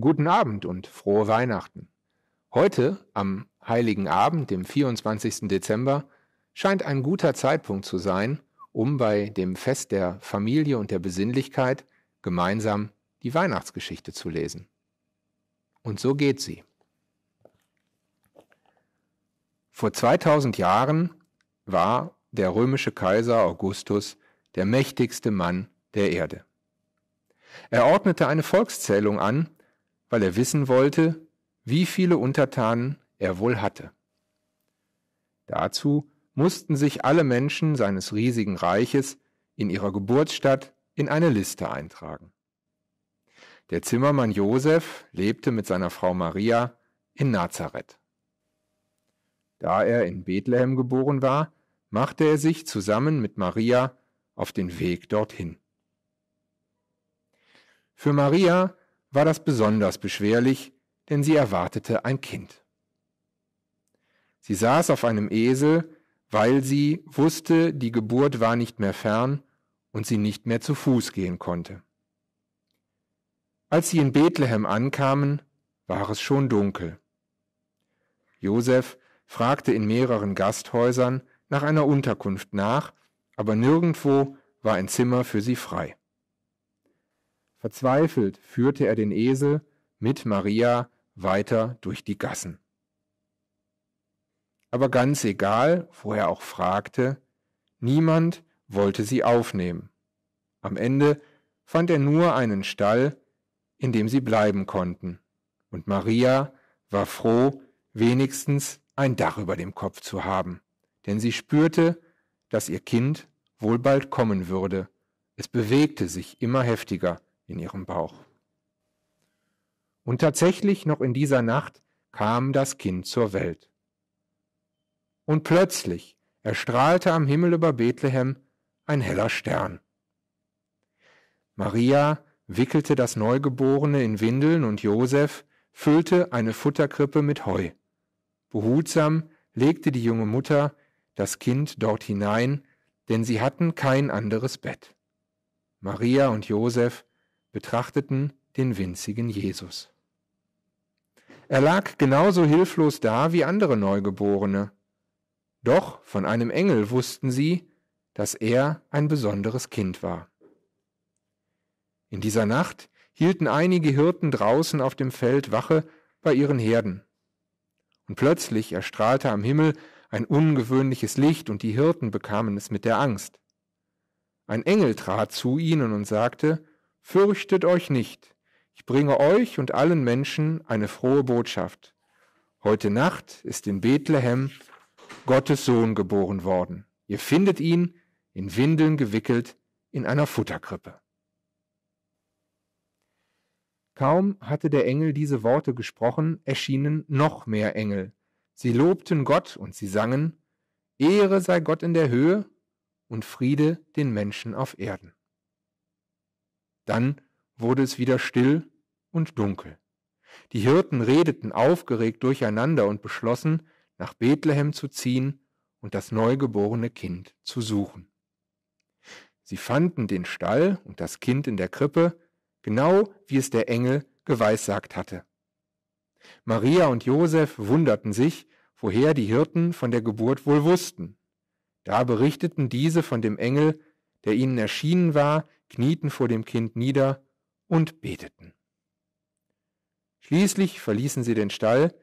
Guten Abend und frohe Weihnachten. Heute, am heiligen Abend, dem 24. Dezember, scheint ein guter Zeitpunkt zu sein, um bei dem Fest der Familie und der Besinnlichkeit gemeinsam die Weihnachtsgeschichte zu lesen. Und so geht sie. Vor 2000 Jahren war der römische Kaiser Augustus der mächtigste Mann der Erde. Er ordnete eine Volkszählung an, weil er wissen wollte, wie viele Untertanen er wohl hatte. Dazu mussten sich alle Menschen seines riesigen Reiches in ihrer Geburtsstadt in eine Liste eintragen. Der Zimmermann Josef lebte mit seiner Frau Maria in Nazareth. Da er in Bethlehem geboren war, machte er sich zusammen mit Maria auf den Weg dorthin. Für Maria war das besonders beschwerlich, denn sie erwartete ein Kind. Sie saß auf einem Esel, weil sie wusste, die Geburt war nicht mehr fern und sie nicht mehr zu Fuß gehen konnte. Als sie in Bethlehem ankamen, war es schon dunkel. Josef fragte in mehreren Gasthäusern nach einer Unterkunft nach, aber nirgendwo war ein Zimmer für sie frei. Verzweifelt führte er den Esel mit Maria weiter durch die Gassen. Aber ganz egal, wo er auch fragte, niemand wollte sie aufnehmen. Am Ende fand er nur einen Stall, in dem sie bleiben konnten, und Maria war froh, wenigstens ein Dach über dem Kopf zu haben, denn sie spürte, dass ihr Kind wohl bald kommen würde. Es bewegte sich immer heftiger, in ihrem Bauch. Und tatsächlich noch in dieser Nacht kam das Kind zur Welt. Und plötzlich erstrahlte am Himmel über Bethlehem ein heller Stern. Maria wickelte das Neugeborene in Windeln und Josef füllte eine Futterkrippe mit Heu. Behutsam legte die junge Mutter das Kind dort hinein, denn sie hatten kein anderes Bett. Maria und Josef betrachteten den winzigen Jesus. Er lag genauso hilflos da wie andere Neugeborene. Doch von einem Engel wussten sie, dass er ein besonderes Kind war. In dieser Nacht hielten einige Hirten draußen auf dem Feld Wache bei ihren Herden. Und plötzlich erstrahlte am Himmel ein ungewöhnliches Licht und die Hirten bekamen es mit der Angst. Ein Engel trat zu ihnen und sagte, Fürchtet euch nicht, ich bringe euch und allen Menschen eine frohe Botschaft. Heute Nacht ist in Bethlehem Gottes Sohn geboren worden. Ihr findet ihn in Windeln gewickelt in einer Futterkrippe. Kaum hatte der Engel diese Worte gesprochen, erschienen noch mehr Engel. Sie lobten Gott und sie sangen, Ehre sei Gott in der Höhe und Friede den Menschen auf Erden. Dann wurde es wieder still und dunkel. Die Hirten redeten aufgeregt durcheinander und beschlossen, nach Bethlehem zu ziehen und das neugeborene Kind zu suchen. Sie fanden den Stall und das Kind in der Krippe, genau wie es der Engel geweissagt hatte. Maria und Josef wunderten sich, woher die Hirten von der Geburt wohl wussten. Da berichteten diese von dem Engel, der ihnen erschienen war knieten vor dem Kind nieder und beteten. Schließlich verließen sie den Stall,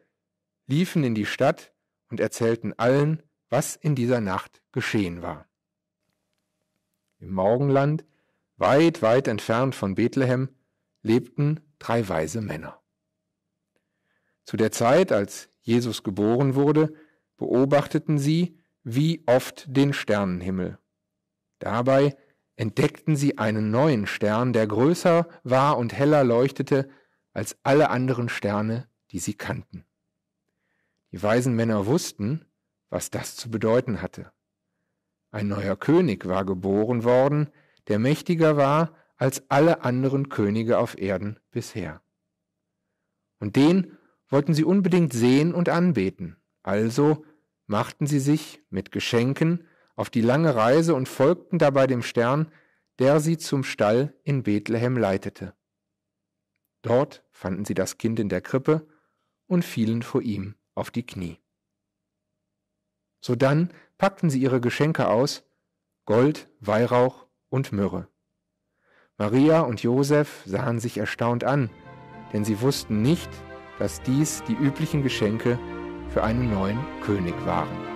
liefen in die Stadt und erzählten allen, was in dieser Nacht geschehen war. Im Morgenland, weit, weit entfernt von Bethlehem, lebten drei weise Männer. Zu der Zeit, als Jesus geboren wurde, beobachteten sie, wie oft den Sternenhimmel. Dabei entdeckten sie einen neuen Stern, der größer war und heller leuchtete als alle anderen Sterne, die sie kannten. Die weisen Männer wussten, was das zu bedeuten hatte. Ein neuer König war geboren worden, der mächtiger war als alle anderen Könige auf Erden bisher. Und den wollten sie unbedingt sehen und anbeten. Also machten sie sich mit Geschenken auf die lange Reise und folgten dabei dem Stern, der sie zum Stall in Bethlehem leitete. Dort fanden sie das Kind in der Krippe und fielen vor ihm auf die Knie. Sodann packten sie ihre Geschenke aus, Gold, Weihrauch und Myrrhe. Maria und Josef sahen sich erstaunt an, denn sie wussten nicht, dass dies die üblichen Geschenke für einen neuen König waren.